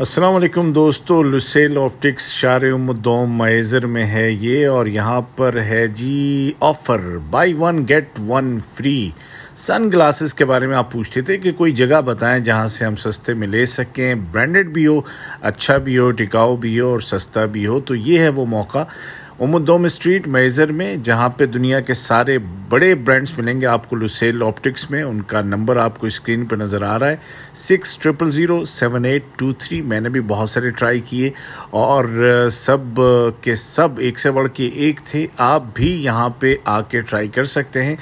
असलकम दोस्तों Lucille optics शार उमदोम मैज़र में है ये और यहाँ पर है जी offer buy one get one free sunglasses के बारे में आप पूछते थे कि कोई जगह बताएं जहाँ से हम सस्ते में ले सकें ब्रांडेड भी हो अच्छा भी हो टिकाऊ भी हो और सस्ता भी हो तो ये है वो मौका उमुदोम स्ट्रीट मेज़र में जहाँ पे दुनिया के सारे बड़े ब्रांड्स मिलेंगे आपको लुसेल ऑप्टिक्स में उनका नंबर आपको स्क्रीन पर नज़र आ रहा है six triple zero seven eight two three मैंने भी बहुत सारे ट्राई किए और सब के सब एक से बढ़ के एक थे आप भी यहाँ पे आके ट्राई कर सकते हैं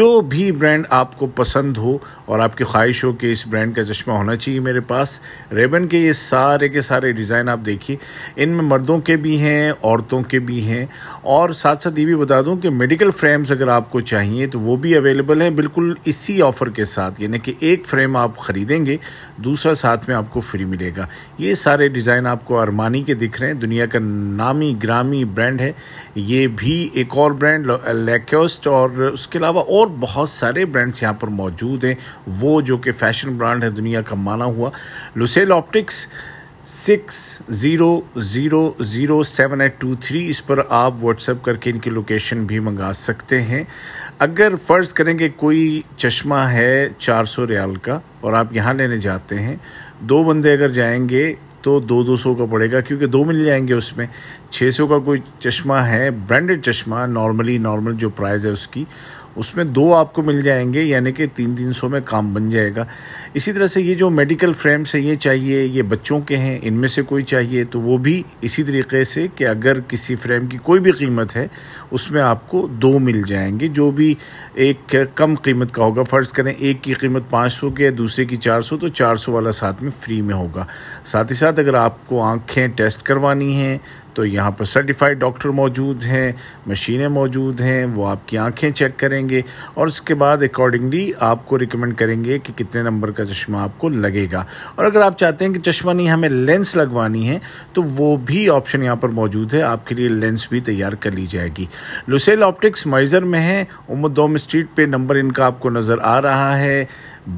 जो भी ब्रांड आपको पसंद हो और आपकी ख्वाहिश हो कि इस ब्रांड का चश्मा होना चाहिए मेरे पास रेबन के ये सारे के सारे डिज़ाइन आप देखिए इनमें मर्दों के भी हैं औरतों के भी हैं हैं और साथ साथ ये भी बता दूं कि मेडिकल फ्रेम्स अगर आपको चाहिए तो वो भी अवेलेबल हैं बिल्कुल इसी ऑफ़र के साथ यानी कि एक फ्रेम आप ख़रीदेंगे दूसरा साथ में आपको फ्री मिलेगा ये सारे डिज़ाइन आपको अरमानी के दिख रहे हैं दुनिया का नामी ग्रामी ब्रांड है ये भी एक और ब्रांड लेक्योस्ट और उसके अलावा और बहुत सारे ब्रांड्स यहाँ पर मौजूद हैं वो जो कि फैशन ब्रांड है दुनिया का माना हुआ लुसेल optics six zero zero zero seven eight two three इस पर आप व्हाट्सएप करके इनकी लोकेशन भी मंगा सकते हैं अगर फ़र्ज़ करेंगे कोई चश्मा है चार सौ रियाल का और आप यहाँ लेने जाते हैं दो बंदे अगर जाएंगे तो दो दो सौ का पड़ेगा क्योंकि दो मिल जाएंगे उसमें छः सौ का कोई चश्मा है ब्रांडेड चश्मा नॉर्मली नॉर्मल जो प्राइस है उसकी उसमें दो आपको मिल जाएंगे यानी कि तीन तीन सौ में काम बन जाएगा इसी तरह से ये जो मेडिकल फ्रेम्स हैं ये चाहिए ये बच्चों के हैं इनमें से कोई चाहिए तो वो भी इसी तरीके से कि अगर किसी फ्रेम की कोई भी कीमत है उसमें आपको दो मिल जाएंगे जो भी एक कम कीमत का होगा फ़र्ज़ करें एक की कीमत पाँच सौ की है दूसरे की चार सौ तो चार सौ वाला साथ में फ्री में होगा साथ ही साथ अगर आपको आँखें टेस्ट करवानी हैं तो यहाँ पर सर्टिफाइड डॉक्टर मौजूद हैं मशीनें मौजूद हैं वो आपकी आँखें चेक करें करेंगे और उसके बाद अकॉर्डिंगली आपको रिकमेंड करेंगे कि कितने नंबर का चश्मा आपको लगेगा और अगर आप चाहते हैं कि चश्मा नहीं हमें लेंस लगवानी है तो वो भी ऑप्शन यहाँ पर मौजूद है आपके लिए लेंस भी तैयार कर ली जाएगी लुसेल ऑप्टिक्स मैजर में है उमदोम स्ट्रीट पर नंबर इनका आपको नज़र आ रहा है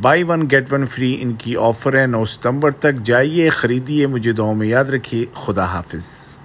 buy one get one free इनकी ऑफ़र है नौ सितंबर तक जाइए ख़रीदिए मुझे दो में याद रखिए खुदा हाफिज़